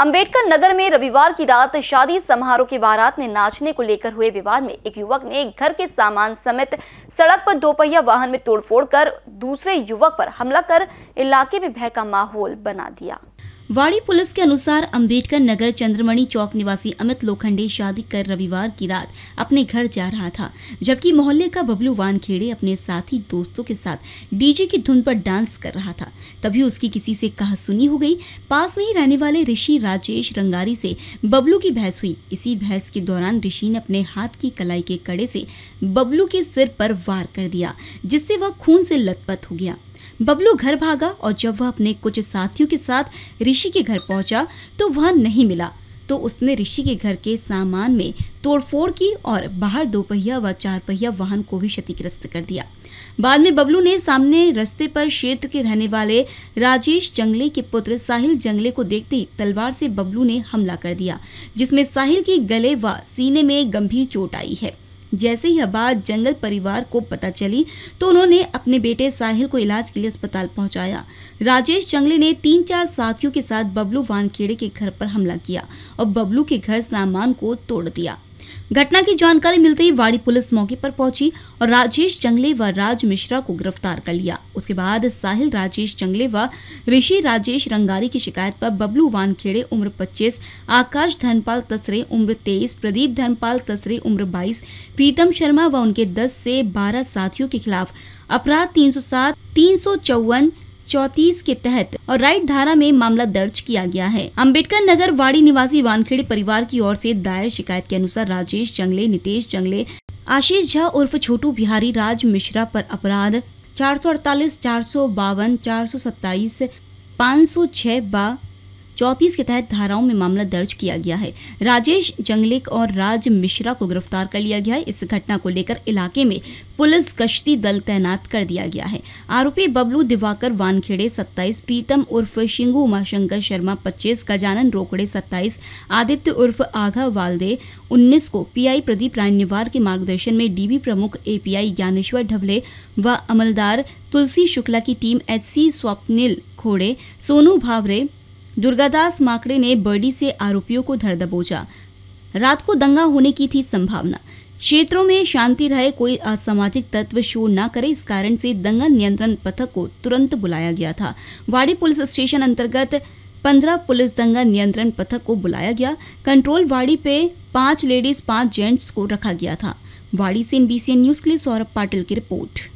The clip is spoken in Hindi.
अंबेडकर नगर में रविवार की रात शादी समारोह के बारात में नाचने को लेकर हुए विवाद में एक युवक ने घर के सामान समेत सड़क पर दोपहिया वाहन में तोड़फोड़ कर दूसरे युवक पर हमला कर इलाके में भय का माहौल बना दिया वाड़ी पुलिस के अनुसार अंबेडकर नगर चंद्रमणि चौक निवासी अमित लोखंडे शादी कर रविवार की रात अपने घर जा रहा था जबकि मोहल्ले का बबलू वानखेड़े अपने साथी दोस्तों के साथ डीजे की धुन पर डांस कर रहा था तभी उसकी किसी से कहा सुनी हो गई पास में ही रहने वाले ऋषि राजेश रंगारी से बबलू की बहस हुई इसी बहस के दौरान ऋषि ने अपने हाथ की कलाई के कड़े से बबलू के सिर पर वार कर दिया जिससे वह खून से लतपत हो गया बबलू घर भागा और जब वह अपने कुछ साथियों के साथ ऋषि के घर पहुंचा तो वह नहीं मिला तो उसने ऋषि के घर के सामान में तोड़फोड़ की और बाहर दोपहिया व चार पहिया वाहन को भी क्षतिग्रस्त कर दिया बाद में बबलू ने सामने रास्ते पर क्षेत्र के रहने वाले राजेश जंगले के पुत्र साहिल जंगले को देखते ही तलवार से बबलू ने हमला कर दिया जिसमें साहिल के गले व सीने में गंभीर चोट आई है जैसे यह बात जंगल परिवार को पता चली तो उन्होंने अपने बेटे साहिल को इलाज के लिए अस्पताल पहुंचाया राजेश जंगले ने तीन चार साथियों के साथ बबलू वानखेड़े के घर पर हमला किया और बबलू के घर सामान को तोड़ दिया घटना की जानकारी मिलते ही वाड़ी पुलिस मौके पर पहुंची और राजेश जंगले व राज मिश्रा को गिरफ्तार कर लिया उसके बाद साहिल राजेश जंगले व ऋषि राजेश रंगारी की शिकायत पर बबलू वानखेड़े उम्र 25, आकाश धनपाल तसरे उम्र 23, प्रदीप धनपाल तसरे उम्र 22, प्रीतम शर्मा व उनके 10 से 12 साथियों के खिलाफ अपराध तीन सौ चौतीस के तहत और राइट धारा में मामला दर्ज किया गया है अम्बेडकर नगर वाड़ी निवासी वानखेड़े परिवार की ओर से दायर शिकायत के अनुसार राजेश जंगले नितेश जंगले आशीष झा उर्फ छोटू बिहारी राज मिश्रा पर अपराध चार सौ अड़तालीस चार सौ बावन चार सौ सत्ताईस पाँच सौ छह बा चौतीस के तहत धाराओं में मामला दर्ज किया गया है राजेश जंगलिक और राज मिश्रा को गिरफ्तार कर लिया गया है इस घटना को लेकर इलाके में पुलिस गश्ती दल तैनात कर दिया गया है आरोपी बबलू दिवाकर वानखेड़े 27, प्रीतम उर्फ शिंगू उमाशंकर शर्मा 25, गजानन रोकड़े 27, आदित्य उर्फ आघा वालदे 19 को पीआई प्रदीप रान्यवार के मार्गदर्शन में डीबी प्रमुख एपीआई ज्ञानेश्वर ढबले व अमलदार तुलसी शुक्ला की टीम एचसी स्वप्निल खोड़े सोनू भावरे दुर्गादास माकड़े ने बर्डी से आरोपियों को धर दबोचा रात को दंगा होने की थी संभावना क्षेत्रों में शांति रहे कोई असामाजिक तत्व शोर न करे इस कारण से दंगा नियंत्रण पथक को तुरंत बुलाया गया था वाड़ी पुलिस स्टेशन अंतर्गत पंद्रह पुलिस दंगा नियंत्रण पथक को बुलाया गया कंट्रोल वाड़ी पे पांच लेडीज पांच जेंट्स को रखा गया था वाड़ी से एनबीसी न्यूज के लिए सौरभ पाटिल की रिपोर्ट